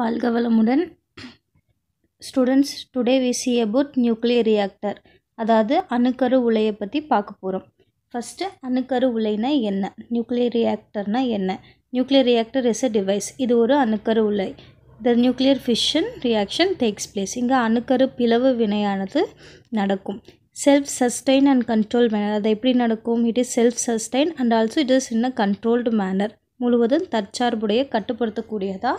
வாழ்க வளமுடன் students today we see about nuclear reactor அதாவது அணுக்கரு உலையை பற்றி பார்க்க போகிறோம் ஃபஸ்ட்டு அணுக்கரு உலைனா என்ன நியூக்ளியர் ரியாக்டர்னால் என்ன nuclear reactor is a device இது ஒரு அணுக்கரு உலை the nuclear fission reaction takes place இங்கே அணுக்கரு பிளவு வினையானது நடக்கும் self sustain and control manner அது எப்படி நடக்கும் it is self sustain and also it is in a controlled manner முழுவதும் தற்சார்புடைய கட்டுப்படுத்தக்கூடியதாக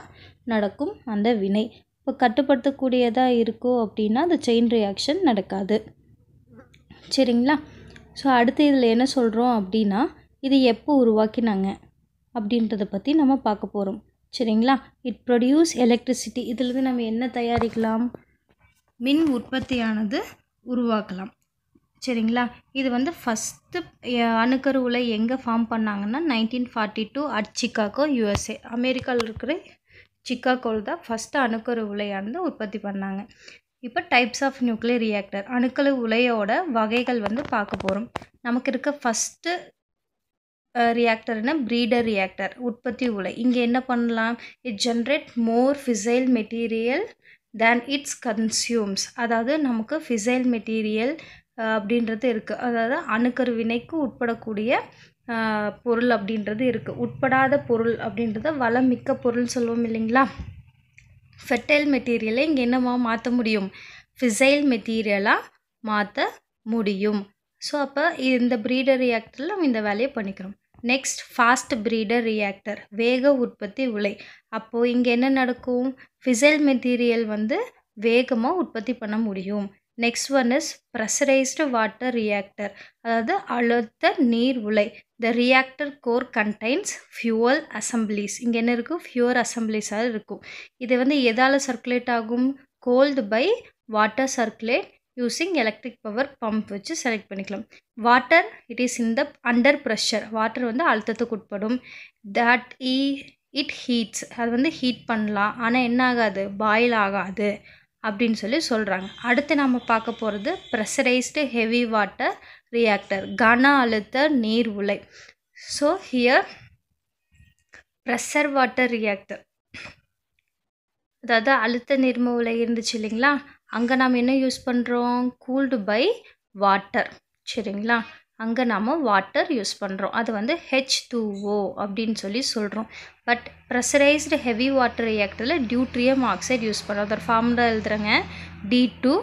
நடக்கும் அந்த வினை இப்போ கட்டுப்படுத்தக்கூடியதாக இருக்கோ அப்படின்னா அந்த செயின் ரியாக்ஷன் நடக்காது சரிங்களா ஸோ அடுத்து இதில் என்ன சொல்கிறோம் அப்படின்னா இது எப்போ உருவாக்கினாங்க அப்படின்றத பற்றி நம்ம பார்க்க போகிறோம் சரிங்களா இட் ப்ரொடியூஸ் எலக்ட்ரிசிட்டி இதிலிருந்து நம்ம என்ன தயாரிக்கலாம் மின் உற்பத்தியானது உருவாக்கலாம் சரிங்களா இது வந்து ஃபஸ்ட்டு அணுக்கருவில் எங்கே ஃபார்ம் பண்ணாங்கன்னா nineteen forty two at Chicago USA அமெரிக்காவில் இருக்கிற சிக்காகோல் தான் ஃபஸ்ட்டு அணுக்கரு உலையானது உற்பத்தி பண்ணாங்க இப்போ டைப்ஸ் ஆஃப் நியூக்ளியர் ரியாக்டர் அணுக்கரு உலையோட வகைகள் வந்து பார்க்க போகிறோம் நமக்கு இருக்க ஃபஸ்ட்டு ரியாக்டர்னா ப்ரீடர் ரியாக்டர் உற்பத்தி உலை இங்கே என்ன பண்ணலாம் it generate more fissile material than its consumes அதாவது நமக்கு ஃபிசைல் மெட்டீரியல் அப்படின்றது இருக்குது அதாவது அணுக்கரு வினைக்கு உட்படக்கூடிய பொருள் அப்படின்றது இருக்குது உட்படாத பொருள் அப்படின்றத வளம் மிக்க பொருள் சொல்லுவோம் இல்லைங்களா ஃபெர்டைல் மெட்டீரியலை இங்கே என்னவா மாற்ற முடியும் ஃபிசைல் மெட்டீரியலாக மாற்ற முடியும் ஸோ அப்போ இந்த ப்ரீடர் ரியாக்டரில் நம்ம இந்த வேலையை பண்ணிக்கிறோம் நெக்ஸ்ட் ஃபாஸ்ட் ப்ரீடர் ரியாக்டர் வேக உற்பத்தி உலை அப்போது இங்கே என்ன நடக்கும் ஃபிசைல் மெட்டீரியல் வந்து வேகமாக உற்பத்தி பண்ண முடியும் next one is pressurised water reactor அதாவது அழுத்த நீர் உலை the reactor core contains fuel assemblies இங்கே என்ன இருக்கும் ஃபியூர் அசம்பிளிஸாக இருக்கும் இது வந்து எதால் சர்க்குலேட் ஆகும் cold by water circulate using electric power pump வச்சு செலக்ட் பண்ணிக்கலாம் water it is in the under pressure water வந்து அழுத்தத்துக்கு உட்படும் தட் இ இட் ஹீட்ஸ் அது வந்து ஹீட் பண்ணலாம் ஆனால் என்ன ஆகாது பாயில் ஆகாது அப்படின்னு சொல்லி சொல்கிறாங்க அடுத்து நம்ம பார்க்க போகிறது ப்ரெஷரைஸ்டு ஹெவி வாட்டர் ரியாக்டர் கன அழுத்த நீர் உலை so here pressure water reactor அதாவது அழுத்த நீர்ம உலை இருந்துச்சு இல்லைங்களா அங்கே நாம் என்ன யூஸ் பண்ணுறோம் கூல்டு பை வாட்டர் சரிங்களா அங்கே நாம் வாட்டர் யூஸ் பண்ணுறோம் அது வந்து ஹெச் ஓ அப்படின்னு சொல்லி சொல்கிறோம் பட் ப்ரெஷரைஸ்டு ஹெவி வாட்டர் ரியாக்டரில் டியூட்ரியம் ஆக்சைடு யூஸ் பண்ணுறோம் அதோட ஃபார்முலா எழுதுறேங்க டி டூ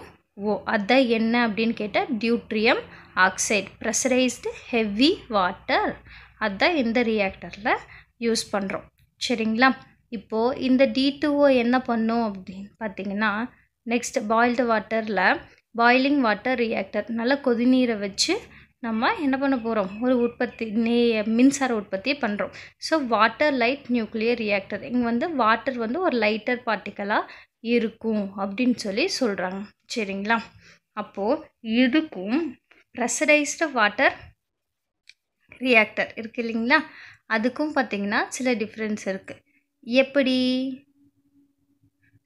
ஓ அதுதான் என்ன அப்படின்னு கேட்டால் deuterium oxide pressurised heavy water அதுதான் இந்த ரியாக்டரில் யூஸ் பண்ணுறோம் சரிங்களா இப்போது இந்த டி ஓ என்ன பண்ணும் அப்படின்னு பார்த்தீங்கன்னா நெக்ஸ்ட் பாயில்டு வாட்டரில் பாயிலிங் வாட்டர் ரியாக்டர் நல்லா கொதிநீரை வச்சு நம்ம என்ன பண்ண போகிறோம் ஒரு உற்பத்தி நே மின்சார உற்பத்தியை பண்ணுறோம் so water light nuclear reactor இங்கே வந்து வாட்டர் வந்து ஒரு லைட்டர் பார்ட்டிக்கலாக இருக்கும் அப்படின்னு சொல்லி சொல்கிறாங்க சரிங்களா அப்போது இதுக்கும் ப்ரெஷரைஸ்டு வாட்டர் ரியாக்டர் இருக்குது இல்லைங்களா அதுக்கும் பார்த்திங்கன்னா சில டிஃப்ரென்ஸ் இருக்குது எப்படி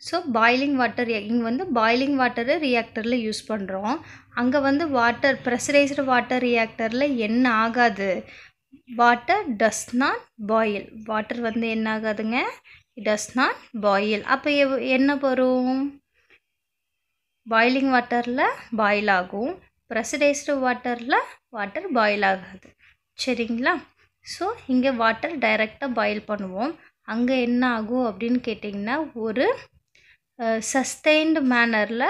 ஸோ பாய்லிங் வாட்டர் இங்கே வந்து பாய்லிங் வாட்டரை ரியாக்டரில் யூஸ் பண்ணுறோம் அங்கே வந்து வாட்டர் ப்ரெஷரைஸ்டு வாட்டர் ரியாக்டரில் என்ன ஆகாது water does not boil water வந்து என்ன ஆகாதுங்க டஸ் நாட் பாயில் அப்போ என்ன வரும் பாயிலிங் வாட்டரில் பாயில் ஆகும் ப்ரெஷரைஸ்டு வாட்டரில் வாட்டர் பாயில் ஆகாது சரிங்களா ஸோ இங்கே வாட்டர் டைரெக்டாக பாயில் பண்ணுவோம் அங்கே என்ன ஆகும் அப்படின்னு கேட்டிங்கன்னா ஒரு சஸ்டெயின்டு மேனரில்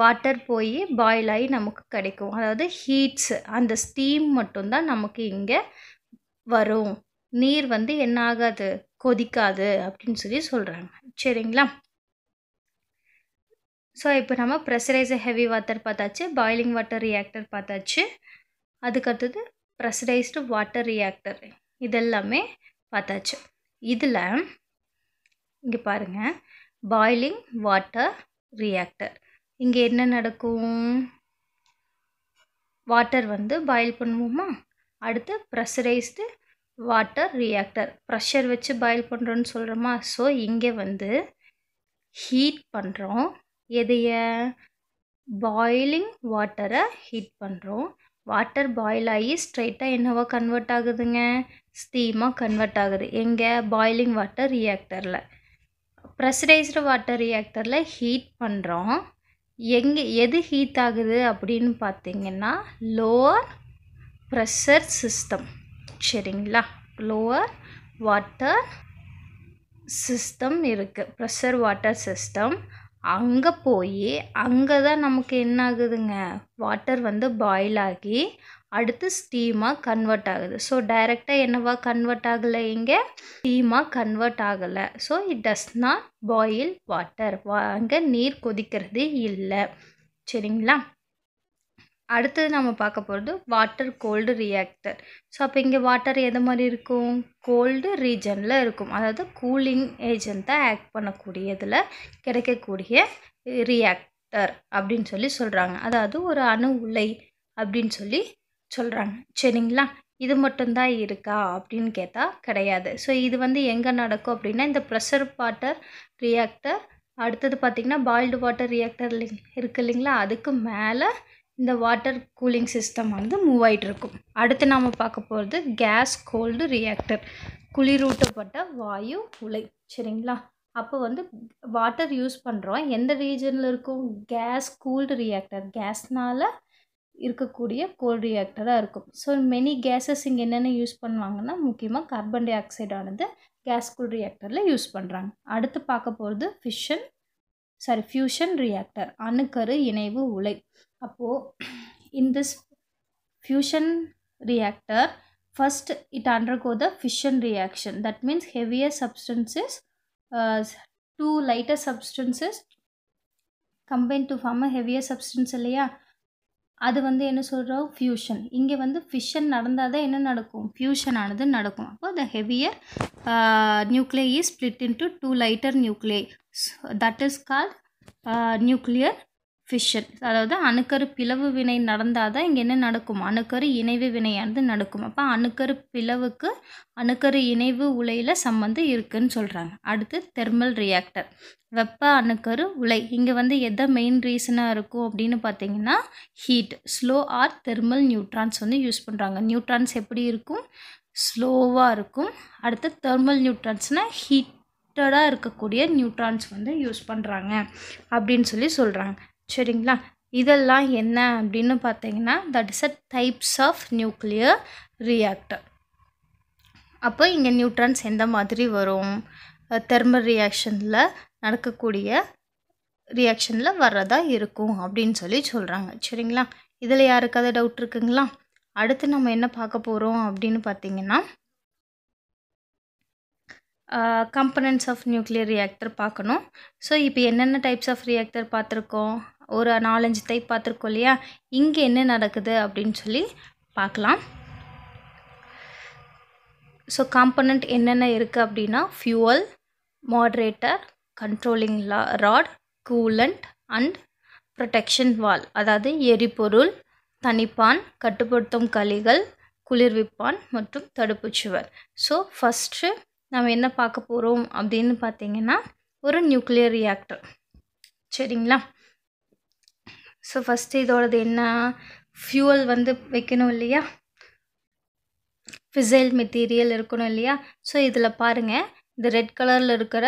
வாட்டர் போய் பாயில் ஆகி நமக்கு கிடைக்கும் அதாவது ஹீட்ஸு அந்த ஸ்டீம் மட்டும்தான் நமக்கு இங்கே வரும் நீர் வந்து என்ன ஆகாது கொதிக்காது அப்படின்னு சொல்லி சொல்கிறாங்க சரிங்களா ஸோ இப்போ நம்ம ப்ரெஷரைசர் ஹெவி வாட்டர் பார்த்தாச்சு பாய்லிங் வாட்டர் ரியாக்டர் பார்த்தாச்சு அதுக்கடுத்தது ப்ரெஷரைஸ்டு வாட்டர் ரியாக்டர் இதெல்லாமே பார்த்தாச்சு இதில் இங்கே பாருங்கள் பாய்லிங் வாட்டர் ரியாக்டர் இங்கே என்ன நடக்கும் வாட்டர் வந்து பாயில் பண்ணுவோமா அடுத்து ப்ரெஷரைஸ்டு வாட்டர் ரியாக்டர் ப்ரெஷர் வச்சு பாயில் பண்ணுறோன்னு சொல்கிறோமா ஸோ இங்கே வந்து ஹீட் பண்ணுறோம் எதைய பாய்லிங் வாட்டரை ஹீட் பண்ணுறோம் வாட்டர் பாயில் ஆகி ஸ்ட்ரைட்டாக என்னவோ கன்வெர்ட் ஆகுதுங்க ஸ்டீமாக கன்வெர்ட் ஆகுது எங்கே பாய்லிங் வாட்டர் ரியாக்டரில் ப்ரெஷரைஸ்டு வாட்டர் ரியாக்டரில் ஹீட் பண்ணுறோம் எங்கே எது ஹீட் ஆகுது அப்படின்னு பார்த்திங்கன்னா லோவர் ப்ரெஷர் சிஸ்டம் சரிங்களா லோவர் வாட்டர் சிஸ்டம் இருக்குது ப்ரெஷர் வாட்டர் சிஸ்டம் அங்கே போய் அங்கே தான் நமக்கு என்ன ஆகுதுங்க வாட்டர் வந்து பாயில் ஆகி அடுத்து ஸ்டீமாக கன்வெர்ட் ஆகுது ஸோ டைரெக்டாக என்னவா கன்வெர்ட் ஆகலை இங்கே ஸ்டீமாக கன்வெர்ட் ஆகலை so it does not boil water வா அங்கே நீர் கொதிக்கிறது இல்லை சரிங்களா அடுத்தது நம்ம பார்க்க போகிறது வாட்டர் கோல்டு ரியாக்டர் ஸோ அப்போ இங்கே வாட்டர் எது மாதிரி இருக்கும் கோல்டு ரீஜனில் இருக்கும் அதாவது கூலிங் ஏஜெண்ட்டாக ஆக்ட் பண்ணக்கூடியதில் கிடைக்கக்கூடிய ரியாக்டர் அப்படின்னு சொல்லி சொல்கிறாங்க அதாவது ஒரு அணு உலை அப்படின்னு சொல்லி சொல்கிறாங்க சரிங்களா இது மட்டும்தான் இருக்கா அப்படின்னு கேட்டால் கிடையாது ஸோ இது வந்து எங்கே நடக்கும் அப்படின்னா இந்த ப்ரெஷர் வாட்டர் ரியாக்டர் அடுத்தது பார்த்திங்கன்னா பாயில்டு வாட்டர் ரியாக்டர் இருக்குது இல்லைங்களா அதுக்கு மேலே இந்த வாட்டர் கூலிங் சிஸ்டம் வந்து மூவ் ஆகிட்டு இருக்கும் அடுத்து நாம் பார்க்க போகிறது கேஸ் கோல்டு ரியாக்டர் குளிரூட்டப்பட்ட வாயு உலை சரிங்களா அப்போ வந்து வாட்டர் யூஸ் பண்ணுறோம் எந்த ரீஜனில் இருக்கும் கேஸ் கூல்டு ரியாக்டர் கேஸ்னால் இருக்கக்கூடிய கோல் ரியாக்டராக இருக்கும் ஸோ மெனி கேஸஸ் இங்கே என்னென்ன யூஸ் பண்ணுவாங்கன்னா முக்கியமாக கார்பன் டை ஆக்சைடானது கேஸ் கூல் ரியாக்டரில் யூஸ் பண்ணுறாங்க அடுத்து பார்க்க போகிறது ஃபிஷன் சாரி ஃபியூஷன் ரியாக்டர் அணுக்கரு இணைவு உலை அப்போது in this fusion reactor first it undergo the fission reaction that means heavier substances two lighter substances combine to form heavier substance இல்லையா அது வந்து என்ன சொல்கிறோம் ஃப்யூஷன் இங்கே வந்து ஃபிஷன் நடந்தால் தான் என்ன நடக்கும் ஃப்யூஷன் ஆனது நடக்கும் அப்போ the heavier nuclei is split into two lighter nuclei that is called nuclear fission அதாவது அணுக்கரு பிளவு வினை நடந்தால் தான் இங்கே என்ன நடக்கும் அணுக்கரு இணைவு வினையானது நடக்கும் அப்போ அணுக்கரு பிளவுக்கு அணுக்கரு இணைவு உலையில் சம்மந்தம் இருக்குதுன்னு சொல்கிறாங்க அடுத்து தெர்மல் ரியாக்டர் வெப்ப அணுக்கரு உலை இங்கே வந்து எதை மெயின் ரீசனாக இருக்கும் அப்படின்னு பார்த்தீங்கன்னா heat slow or thermal neutrons வந்து யூஸ் பண்ணுறாங்க நியூட்ரான்ஸ் எப்படி இருக்கும் ஸ்லோவாக இருக்கும் அடுத்து தெர்மல் நியூட்ரான்ஸ்னால் ஹீட் ஹீட்டடாக இருக்கக்கூடிய நியூட்ரான்ஸ் வந்து யூஸ் பண்ணுறாங்க அப்படின்னு சொல்லி சொல்கிறாங்க சரிங்களா இதெல்லாம் என்ன அப்படின்னு பார்த்தீங்கன்னா that is a types of nuclear reactor அப்போ இங்கே நியூட்ரான்ஸ் எந்த மாதிரி வரும் தெர்மல் ரியாக்ஷனில் நடக்கக்கூடிய ரியாக்ஷனில் வர்றதா இருக்கும் அப்படின்னு சொல்லி சொல்கிறாங்க சரிங்களா இதில் யாருக்காவது டவுட் இருக்குங்களா அடுத்து நம்ம என்ன பார்க்க போகிறோம் அப்படின்னு பார்த்தீங்கன்னா கம்பனன்ட்ஸ் ஆஃப் நியூக்ளியர் ரியாக்டர் பார்க்கணும் ஸோ இப்போ என்னென்ன டைப்ஸ் ஆஃப் ரியாக்டர் பார்த்துருக்கோம் ஒரு நாலஞ்சு தை பார்த்துருக்கோம் இல்லையா இங்கே என்ன நடக்குது அப்படின்னு சொல்லி பார்க்கலாம் ஸோ காம்பனண்ட் என்னென்ன இருக்குது அப்படின்னா ஃபியூவல் மாட்ரேட்டர் கண்ட்ரோலிங் லா rod coolant and protection wall அதாவது எரிபொருள் தனிப்பான் கட்டுப்படுத்தும் கலிகள் குளிர்விப்பான் மற்றும் தடுப்பு சுவர் ஸோ ஃபஸ்ட்டு நம்ம என்ன பார்க்க போகிறோம் அப்படின்னு பார்த்தீங்கன்னா ஒரு நியூக்ளியர் ரியாக்டர் சரிங்களா ஸோ ஃபஸ்ட்டு இதோடது என்ன ஃப்யூவல் வந்து வைக்கணும் இல்லையா ஃபிசைல் மெட்டீரியல் இருக்கணும் இல்லையா ஸோ இதில் பாருங்கள் இந்த ரெட் கலரில் இருக்கிற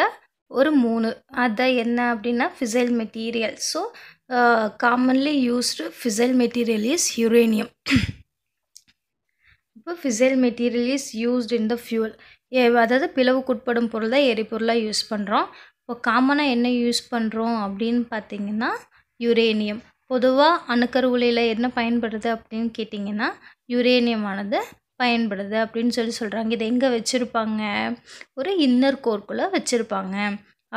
ஒரு மூணு அதான் என்ன அப்படின்னா fissile material so commonly used fissile material is uranium இப்போ fissile material is used in the fuel அதாவது பிளவுக்குட்படும் பொருள் தான் எரிபொருளாக யூஸ் பண்ணுறோம் இப்போ காமனாக என்ன யூஸ் பண்ணுறோம் அப்படின்னு பார்த்தீங்கன்னா யுரேனியம் பொதுவாக அணுக்கரு உலையில் என்ன பயன்படுது அப்படின்னு கேட்டிங்கன்னா யுரேனியம் ஆனது பயன்படுது அப்படின்னு சொல்லி சொல்கிறாங்க இதை எங்கே வச்சுருப்பாங்க ஒரு இன்னர் கோர்க்குள்ளே வச்சுருப்பாங்க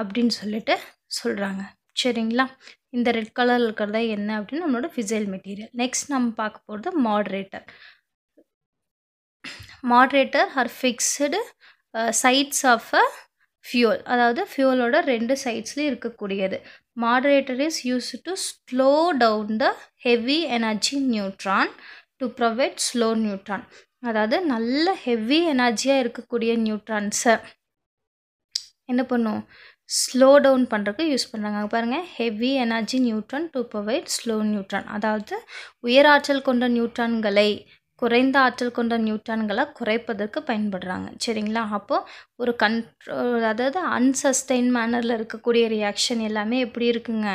அப்படின்னு சொல்லிட்டு சொல்கிறாங்க சரிங்களா இந்த ரெட் கலரில் இருக்கிறதா என்ன அப்படின்னு நம்மளோட ஃபிசைல் மெட்டீரியல் நெக்ஸ்ட் நம்ம பார்க்க போகிறது moderator moderator are fixed sides of a fuel அதாவது ஃபியூலோட ரெண்டு சைட்ஸ்லேயும் இருக்கக்கூடியது moderator is used to slow down the heavy energy neutron to provide slow neutron அதாவது நல்ல ஹெவி எனர்ஜியாக இருக்கக்கூடிய நியூட்ரான்ஸை என்ன பண்ணும் ஸ்லோ டவுன் பண்ணுறதுக்கு யூஸ் பண்ணுறாங்க பாருங்கள் heavy energy neutron to provide slow neutron அதாவது உயராற்றல் கொண்ட நியூட்ரான்களை குறைந்த ஆற்றல் கொண்ட நியூட்டான்களை குறைப்பதற்கு பயன்படுறாங்க சரிங்களா அப்போது ஒரு கண்ட்ரோல் அதாவது அன்சஸ்டைன் மேனரில் இருக்கக்கூடிய ரியாக்ஷன் எல்லாமே எப்படி இருக்குங்க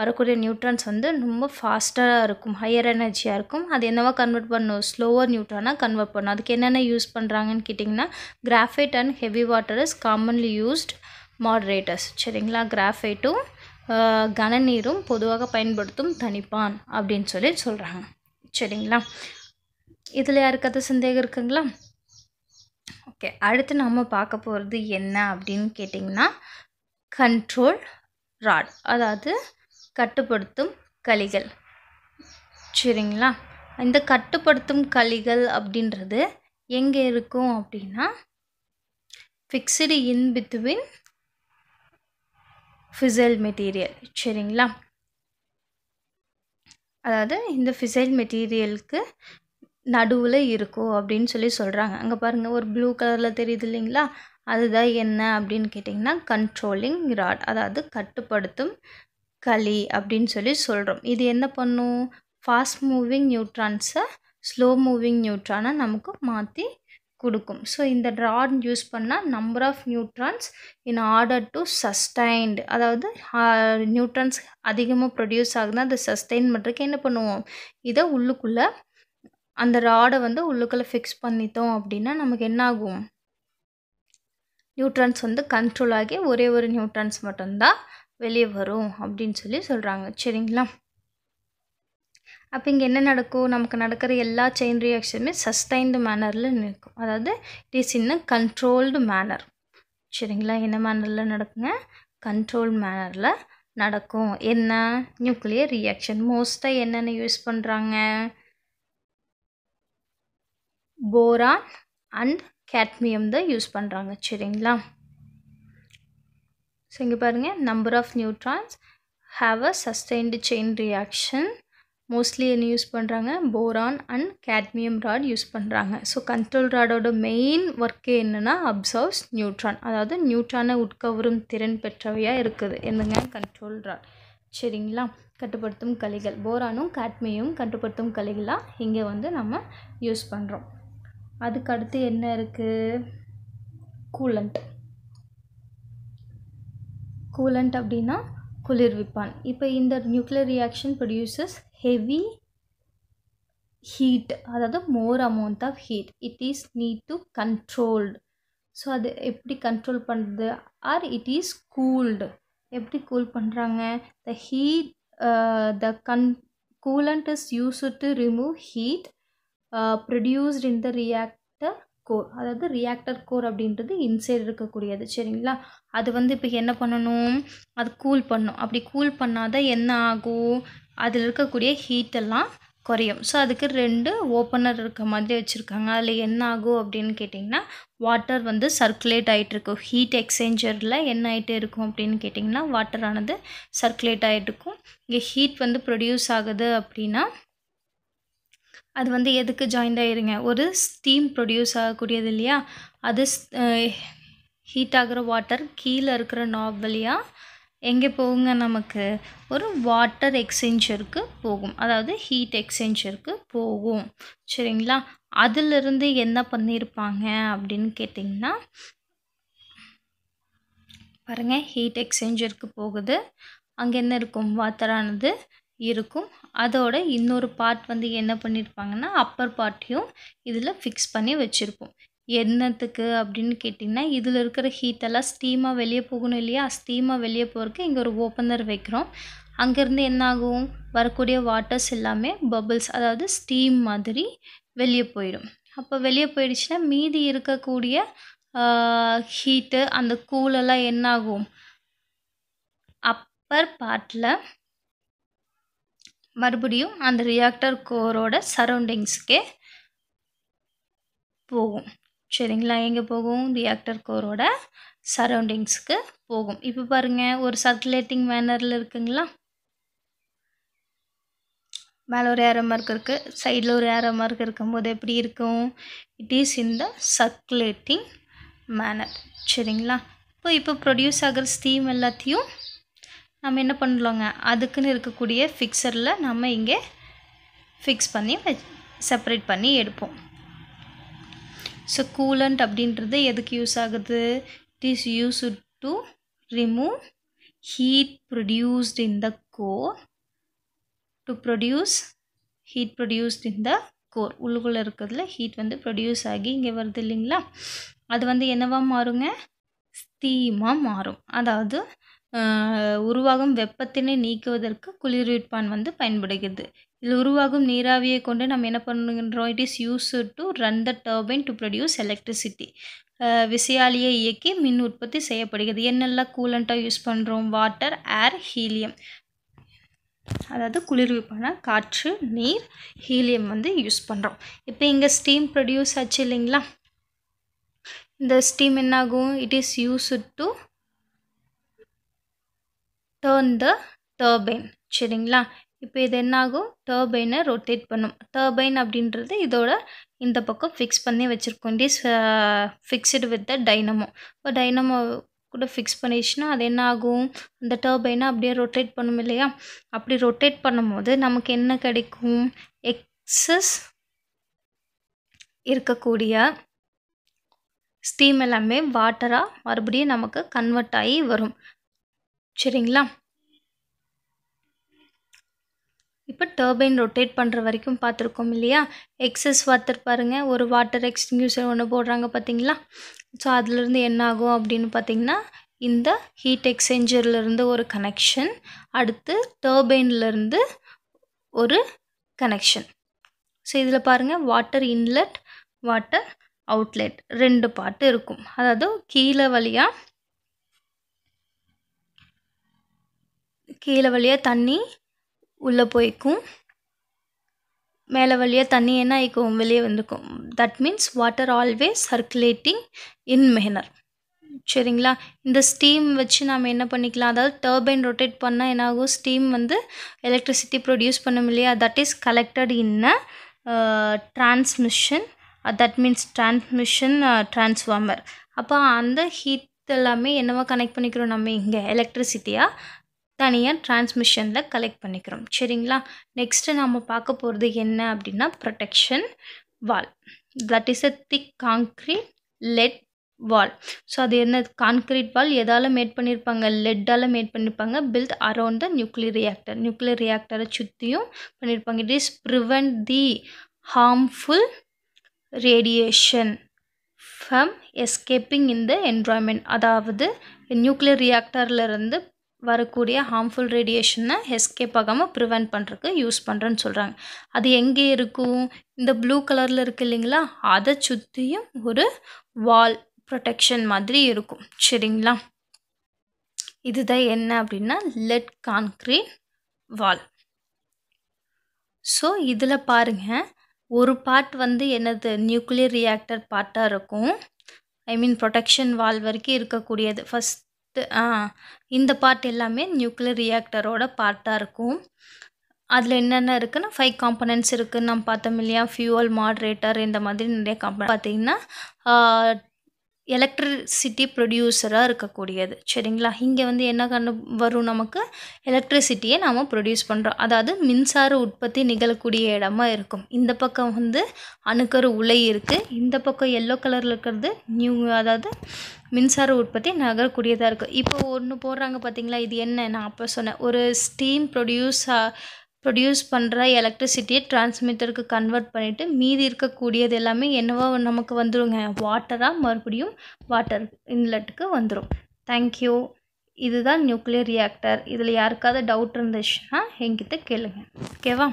வரக்கூடிய நியூட்ரான்ஸ் வந்து ரொம்ப ஃபாஸ்ட்டாக இருக்கும் ஹையர் எனர்ஜியாக இருக்கும் அது என்னவோ கன்வெர்ட் பண்ணும் ஸ்லோவர் நியூட்ரானாக கன்வெர்ட் பண்ணும் அதுக்கு என்னென்ன யூஸ் பண்ணுறாங்கன்னு கேட்டிங்கன்னா graphite and heavy water is commonly used moderators சரிங்களா கிராஃபைட்டும் கனநீரும் பொதுவாக பயன்படுத்தும் தனிப்பான் அப்படின்னு சொல்லி சொல்கிறாங்க சரிங்களா இதில் யாருக்காவது சந்தேகம் இருக்குங்களா ஓகே அடுத்து நம்ம பார்க்க போகிறது என்ன அப்படின்னு கேட்டிங்கன்னா கண்ட்ரோல் ராட் அதாவது கட்டுப்படுத்தும் கலிகள் சரிங்களா இந்த கட்டுப்படுத்தும் கலிகள் அப்படின்றது எங்கே இருக்கும் அப்படின்னா fixed in between fissile material சரிங்களா அதாவது இந்த ஃபிசைல் மெட்டீரியலுக்கு நடுவில் இருக்கும் அப்படின்னு சொல்லி சொல்கிறாங்க அங்கே பாருங்கள் ஒரு ப்ளூ கலரில் தெரியுது இல்லைங்களா அதுதான் என்ன அப்படின்னு கேட்டிங்கன்னா கண்ட்ரோலிங் ராட் அதாவது கட்டுப்படுத்தும் களி அப்படின்னு சொல்லி சொல்கிறோம் இது என்ன பண்ணும் ஃபாஸ்ட் மூவிங் நியூட்ரான்ஸை ஸ்லோ மூவிங் நியூட்ரானை நமக்கு மாற்றி கொடுக்கும் ஸோ இந்த ராட் யூஸ் பண்ணால் number of neutrons in order to sustained அதாவது நியூட்ரான்ஸ் அதிகமாக ப்ரொடியூஸ் ஆகுதுன்னா அதை சஸ்டைன் பண்ணுறதுக்கு என்ன பண்ணுவோம் இதை உள்ளுக்குள்ளே அந்த ராடை வந்து உள்ளுக்குள்ளே ஃபிக்ஸ் பண்ணிட்டோம் அப்படின்னா நமக்கு என்ன ஆகும் நியூட்ரன்ஸ் வந்து கண்ட்ரோல் ஆகி ஒரே ஒரு நியூட்ரன்ஸ் மட்டும்தான் வெளியே வரும் அப்படின்னு சொல்லி சொல்கிறாங்க சரிங்களா அப்போ இங்கே என்ன நடக்கும் நமக்கு நடக்கிற எல்லா செயின் ரியாக்ஷனுமே சஸ்டைன்டு மேனரில் நிற்கும் அதாவது it is in controlled manner சரிங்களா என்ன மேனரில் நடக்குங்க கண்ட்ரோல் மேனரில் நடக்கும் என்ன நியூக்ளியர் ரியாக்ஷன் மோஸ்ட்டாக என்னென்ன யூஸ் பண்ணுறாங்க போரான் அண்ட் கேட்மியம் தான் யூஸ் பண்ணுறாங்க சரிங்களா ஸோ இங்கே பாருங்கள் number of neutrons have a sustained chain reaction mostly என்ன யூஸ் பண்ணுறாங்க boron and cadmium rod use பண்ணுறாங்க ஸோ கண்ட்ரோல் ராடோட மெயின் ஒர்க்கே என்னென்னா அப்சர்வ்ஸ் நியூட்ரான் அதாவது நியூட்ரானை உட்கவரும் திறன் பெற்றவையாக இருக்குது என்னங்க கண்ட்ரோல் ராட் சரிங்களா கட்டுப்படுத்தும் கலைகள் போரானும் காட்மியும் கட்டுப்படுத்தும் கலைகளாக இங்கே வந்து நம்ம யூஸ் பண்ணுறோம் அதுக்கடுத்து என்ன இருக்குது கூலண்ட் கூலண்ட் அப்படின்னா குளிர்விப்பான் இப்போ இந்த nuclear reaction produces heavy heat அதாவது more amount of heat it is need to controlled so அது எப்படி கண்ட்ரோல் பண்ணுறது ஆர் இட் இஸ் கூல்டு எப்படி கூல் பண்ணுறாங்க the heat the con coolant is use to remove heat produced in the reactor core அதாவது reactor core அப்படின்றது inside இருக்கக்கூடியது சரிங்களா அது வந்து இப்போ என்ன பண்ணணும் அது கூல் பண்ணும் அப்படி கூல் பண்ணாதான் என்ன ஆகும் அதில் இருக்கக்கூடிய ஹீட்டெல்லாம் குறையும் ஸோ அதுக்கு ரெண்டு ஓப்பனர் இருக்க மாதிரி வச்சுருக்காங்க அதில் என்ன ஆகும் அப்படின்னு கேட்டிங்கன்னா வாட்டர் வந்து சர்க்குலேட் ஆகிட்டு இருக்கும் ஹீட் எக்ஸ்சேஞ்சரில் என்ன ஆகிட்டே இருக்கும் அப்படின்னு கேட்டிங்கன்னா வாட்டரானது சர்க்குலேட் ஆகிட்டு இருக்கும் இங்கே ஹீட் வந்து ப்ரொடியூஸ் ஆகுது அப்படின்னா அது வந்து எதுக்கு ஜாயின் ஆகிருங்க ஒரு ஸ்டீம் ப்ரொடியூஸ் ஆகக்கூடியது இல்லையா அது ஹீட் ஆகிற வாட்டர் கீழே இருக்கிற நாப் வழியாக எங்கே போகுங்க நமக்கு ஒரு வாட்டர் எக்ஸ்சேஞ்சருக்கு போகும் அதாவது ஹீட் எக்ஸ்சேஞ்சருக்கு போகும் சரிங்களா அதிலிருந்து என்ன பண்ணியிருப்பாங்க அப்படின்னு கேட்டிங்கன்னா பாருங்கள் ஹீட் எக்ஸ்சேஞ்சருக்கு போகுது அங்கே என்ன இருக்கும் வாட்டரானது இருக்கும் அதோட இன்னொரு பார்ட் வந்து என்ன பண்ணியிருப்பாங்கன்னா அப்பர் பார்ட்டையும் இதில் ஃபிக்ஸ் பண்ணி வச்சுருப்போம் என்னத்துக்கு அப்படின்னு கேட்டிங்கன்னா இதில் இருக்கிற ஹீட்டெல்லாம் ஸ்டீமாக வெளியே போகணும் இல்லையா ஸ்டீமாக வெளியே போகிறதுக்கு இங்கே ஒரு ஓப்பனர் வைக்கிறோம் அங்கேருந்து என்னாகும் வரக்கூடிய வாட்டர்ஸ் எல்லாமே பபுள்ஸ் அதாவது ஸ்டீம் மாதிரி வெளியே போயிடும் அப்போ வெளியே போயிடுச்சுன்னா மீதி இருக்கக்கூடிய ஹீட்டு அந்த கூலெல்லாம் என்னாகும் அப்பர் பார்ட்டில் மறுபடியும் அந்த ரியாக்டர் கோரோட சரௌண்டிங்ஸ்க்கே போகும் சரிங்களா எங்கே போகும் ரியாக்டர் கோரோட சரௌண்டிங்ஸ்க்கு போகும் இப்போ பாருங்கள் ஒரு சர்க்குலேட்டிங் மேனரில் இருக்குங்களா மேலே ஒரு ஏரோ மார்க் இருக்குது சைடில் ஒரு ஏற மார்க் இருக்கும்போது எப்படி இருக்கும் it is in the circulating manner சரிங்களா இப்போ இப்போ ப்ரொடியூஸ் ஆகிற ஸ்டீம் எல்லாத்தையும் நம்ம என்ன பண்ணலாங்க அதுக்குன்னு இருக்கக்கூடிய ஃபிக்சரில் நம்ம இங்கே ஃபிக்ஸ் பண்ணி செப்பரேட் பண்ணி எடுப்போம் ஸோ கூலண்ட் அப்படின்றது எதுக்கு யூஸ் ஆகுது it is use to remove heat produced in the core to produce heat produced in the core உள்ளுக்குள்ளே இருக்கிறதுல ஹீட் வந்து ப்ரொடியூஸ் ஆகி இங்கே வருது இல்லைங்களா அது வந்து என்னவாக மாறுங்க ஸ்தீமாக மாறும் அதாவது உருவாகும் வெப்பத்தினை நீக்குவதற்கு குளிர்விப்பான் வந்து பயன்படுகிறது இதில் உருவாகும் நீராவியை கொண்டு நம்ம என்ன பண்ணுகின்றோம் it is use to run the turbine to produce electricity விசையாலியை இயக்கி மின் உற்பத்தி செய்யப்படுகிறது என்னெல்லாம் கூலண்ட்டாக யூஸ் பண்ணுறோம் வாட்டர் ஏர் ஹீலியம் அதாவது குளிர்விப்பான காற்று நீர் ஹீலியம் வந்து யூஸ் பண்ணுறோம் இப்போ இங்கே ஸ்டீம் ப்ரொடியூஸ் ஆச்சு இல்லைங்களா இந்த ஸ்டீம் என்னாகும் it is use to turn the turbine சரிங்களா இப்போ இது என்னாகும் டர்பைனை ரொட்டேட் பண்ணும் டர்பைன் அப்படின்றது இதோட இந்த பக்கம் ஃபிக்ஸ் பண்ணி வச்சுருக்கோம் it is fixed with the dynamo இப்போ டைனமோ கூட ஃபிக்ஸ் பண்ணிடுச்சுன்னா அது என்னாகும் இந்த அந்த டர்பைனை அப்படியே ரொட்டேட் பண்ணும் இல்லையா அப்படி ரொட்டேட் பண்ணும்போது நமக்கு என்ன கிடைக்கும் எக்ஸஸ் இருக்கக்கூடிய ஸ்டீம் எல்லாமே வாட்டராக மறுபடியும் நமக்கு கன்வெர்ட் ஆகி வரும் சரிங்களா இப்போ டர்பைன் ரொட்டேட் பண்ணுற வரைக்கும் பார்த்துருக்கோம் இல்லையா எக்ஸஸ் வாத்தர் பாருங்கள் ஒரு வாட்டர் எக்ஸ்டிங்யூஷர் ஒன்று போடுறாங்க பார்த்தீங்களா ஸோ அதுலேருந்து என்ன ஆகும் அப்படின்னு பார்த்தீங்கன்னா இந்த ஹீட் எக்ஸ்சேஞ்சர்லேருந்து ஒரு கனெக்ஷன் அடுத்து டர்பைன்லேருந்து ஒரு கனெக்ஷன் ஸோ இதில் பாருங்கள் வாட்டர் இன்லெட் வாட்டர் அவுட்லெட் ரெண்டு பாட்டு இருக்கும் அதாவது கீழே வழியாக கீழே வழியாக தண்ணி உள்ளே போய்க்கும் மேலே வழியாக தண்ணி என்ன ஆகிக்கும் வெளியே வந்துக்கும் that means water always circulating in manner சரிங்களா இந்த ஸ்டீம் வச்சு நாம் என்ன பண்ணிக்கலாம் அதாவது டர்பைன் ரொட்டேட் பண்ணால் என்ன ஆகும் ஸ்டீம் வந்து எலக்ட்ரிசிட்டி ப்ரொடியூஸ் பண்ணும் இல்லையா that is collected in a transmission that means transmission transformer அப்போ அந்த ஹீட் எல்லாமே என்னவா கனெக்ட் பண்ணிக்கிறோம் நம்ம இங்கே எலக்ட்ரிசிட்டியாக தனியாக டிரான்ஸ்மிஷனில் கலெக்ட் பண்ணிக்கிறோம் சரிங்களா நெக்ஸ்ட்டு நாம் பார்க்க போகிறது என்ன அப்படின்னா protection wall that is a thick concrete lead wall so அது என்ன கான்கிரீட் வால் எதால் மேட் பண்ணியிருப்பாங்க லெட்டால் மேட் பண்ணியிருப்பாங்க built around the nuclear reactor nuclear ரியாக்டரை சுற்றியும் பண்ணியிருப்பாங்க it is prevent the harmful radiation from escaping in the environment அதாவது நியூக்ளியர் ரியாக்டர்லேருந்து வரக்கூடிய ஹார்ம்ஃபுல் ரேடியேஷனை எஸ்கேப் ஆகாமல் ப்ரிவெண்ட் பண்ணுறதுக்கு யூஸ் பண்ணுறேன்னு சொல்கிறாங்க அது எங்கே இருக்கும் இந்த ப்ளூ கலரில் இருக்குது இல்லைங்களா அதை சுற்றியும் ஒரு வால் ப்ரொடெக்ஷன் மாதிரி இருக்கும் சரிங்களா இதுதான் என்ன அப்படின்னா லெட் கான்க்ரீட் வால் ஸோ இதில் பாருங்கள் ஒரு பார்ட் வந்து என்னது நியூக்ளியர் ரியாக்டர் பார்ட்டாக இருக்கும் ஐ மீன் ப்ரொடெக்ஷன் வால் வரைக்கும் இருக்கக்கூடியது ஃபஸ்ட் இந்த பார்ட் எல்லாமே நியூக்ளியர் ரியாக்டரோட பார்ட்டாக இருக்கும் அதில் என்னென்ன இருக்குன்னா ஃபைவ் காம்பனன்ட்ஸ் இருக்குதுன்னு நம்ம பார்த்தோம் இல்லையா ஃபியூவல் மாட்ரேட்டர் இந்த மாதிரி நிறைய காம்பனன் பார்த்திங்கன்னா எலக்ட்ரிசிட்டி ப்ரொடியூசராக இருக்கக்கூடியது சரிங்களா இங்கே வந்து என்ன கண்டு வரும் நமக்கு எலக்ட்ரிசிட்டியை நாம் ப்ரொடியூஸ் பண்ணுறோம் அதாவது மின்சார உற்பத்தி நிகழக்கூடிய இடமா இருக்கும் இந்த பக்கம் வந்து அணுக்கரு உலை இருக்குது இந்த பக்கம் எல்லோ கலரில் இருக்கிறது நியூ அதாவது மின்சார உற்பத்தி நகரக்கூடியதாக இருக்குது இப்போ ஒன்று போடுறாங்க பார்த்தீங்களா இது என்ன நான் அப்போ சொன்னேன் ஒரு ஸ்டீம் ப்ரொடியூஸ் ப்ரொடியூஸ் பண்ணுற எலக்ட்ரிசிட்டியை டிரான்ஸ்மிட்டருக்கு கன்வெர்ட் பண்ணிவிட்டு மீதி இருக்கக்கூடியது எல்லாமே என்னவோ நமக்கு வந்துடுங்க வாட்டராக மறுபடியும் வாட்டர் இன்லெட்டுக்கு வந்துடும் தேங்க்யூ இதுதான் நியூக்ளியர் ரியாக்டர் இதில் யாருக்காவது டவுட் இருந்துச்சுன்னா என்கிட்ட கேளுங்க ஓகேவா